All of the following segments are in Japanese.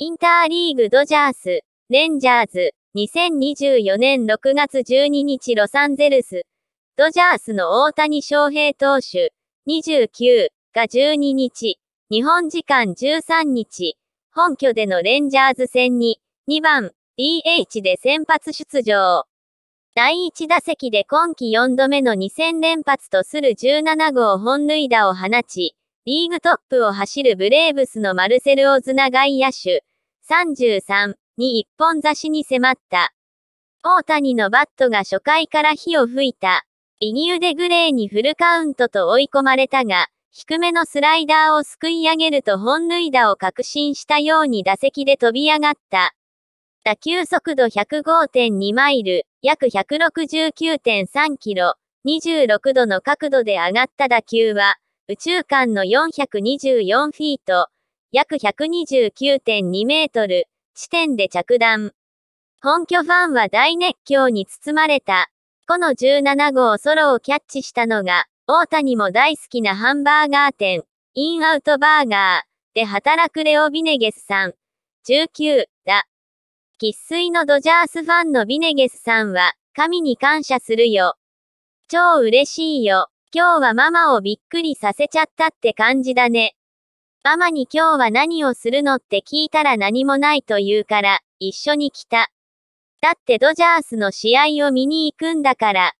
インターリーグドジャース、レンジャーズ、2024年6月12日ロサンゼルス、ドジャースの大谷翔平投手、29が12日、日本時間13日、本拠でのレンジャーズ戦に、2番、DH で先発出場。第1打席で今季4度目の2戦連発とする17号本塁打を放ち、リーグトップを走るブレーブスのマルセル・オズナ外野手、33に一本差しに迫った。大谷のバットが初回から火を吹いた。右腕グレーにフルカウントと追い込まれたが、低めのスライダーをすくい上げると本塁打を確信したように打席で飛び上がった。打球速度105.2マイル、約169.3キロ、26度の角度で上がった打球は、宇宙間の424フィート、約129.2メートル、地点で着弾。本拠ファンは大熱狂に包まれた。この17号ソロをキャッチしたのが、大谷も大好きなハンバーガー店、インアウトバーガーで働くレオ・ビネゲスさん、19だ。喫水のドジャースファンのビネゲスさんは、神に感謝するよ。超嬉しいよ。今日はママをびっくりさせちゃったって感じだね。ママに今日は何をするのって聞いたら何もないと言うから、一緒に来た。だってドジャースの試合を見に行くんだから。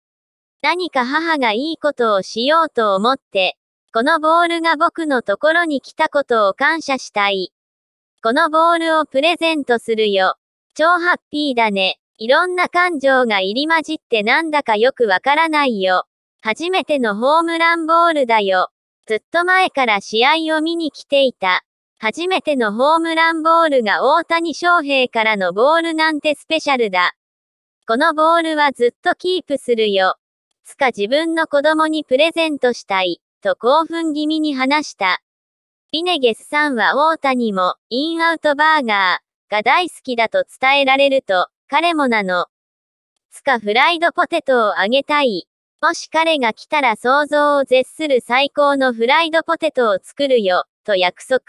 何か母がいいことをしようと思って、このボールが僕のところに来たことを感謝したい。このボールをプレゼントするよ。超ハッピーだね。いろんな感情が入り混じってなんだかよくわからないよ。初めてのホームランボールだよ。ずっと前から試合を見に来ていた。初めてのホームランボールが大谷翔平からのボールなんてスペシャルだ。このボールはずっとキープするよ。つか自分の子供にプレゼントしたい、と興奮気味に話した。ビネゲスさんは大谷も、インアウトバーガーが大好きだと伝えられると、彼もなの。つかフライドポテトをあげたい、もし彼が来たら想像を絶する最高のフライドポテトを作るよ、と約束。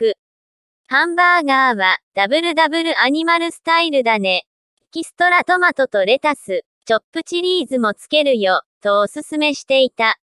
ハンバーガーは、ダブルダブルアニマルスタイルだね。キストラトマトとレタス、チョップチリーズもつけるよ、とおすすめしていた。